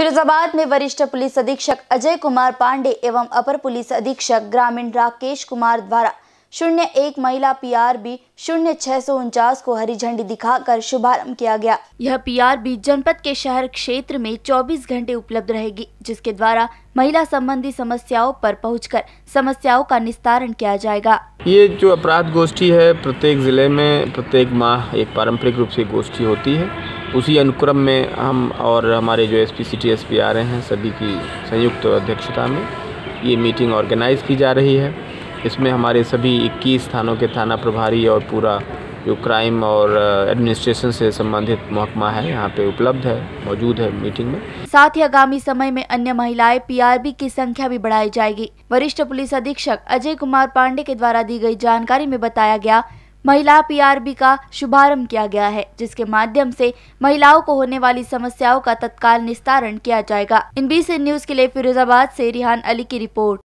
फिरोजाबाद में वरिष्ठ पुलिस अधीक्षक अजय कुमार पांडे एवं अपर पुलिस अधीक्षक ग्रामीण राकेश कुमार द्वारा शून्य एक महिला पीआरबी शून्य छह सौ उनचास को हरी झंडी दिखाकर शुभारंभ किया गया यह पीआरबी जनपद के शहर क्षेत्र में 24 घंटे उपलब्ध रहेगी जिसके द्वारा महिला संबंधी समस्याओं पर पहुंचकर समस्याओं का निस्तारण किया जाएगा ये जो अपराध गोष्ठी है प्रत्येक जिले में प्रत्येक माह एक पारंपरिक रूप से गोष्ठी होती है उसी अनुक्रम में हम और हमारे जो S P C T S P आ रहे हैं सभी की संयुक्त अध्यक्षता में ये मीटिंग ऑर्गेनाइज़ की जा रही है इसमें हमारे सभी 21 थानों के थाना प्रभारी और पूरा जो क्राइम और एडमिनिस्ट्रेशन से संबंधित महकमा है यहाँ पे उपलब्ध है मौजूद है मीटिंग में साथ ही आगामी समय में अन्य महिलाएं पीआरबी की संख्या भी बढ़ाई जाएगी वरिष्ठ पुलिस अधीक्षक अजय कुमार पांडे के द्वारा दी गई जानकारी में बताया गया महिला पीआरबी का शुभारंभ किया गया है जिसके माध्यम से महिलाओं को होने वाली समस्याओं का तत्काल निस्तारण किया जाएगा इन बीस न्यूज के लिए फिरोजाबाद से रिहान अली की रिपोर्ट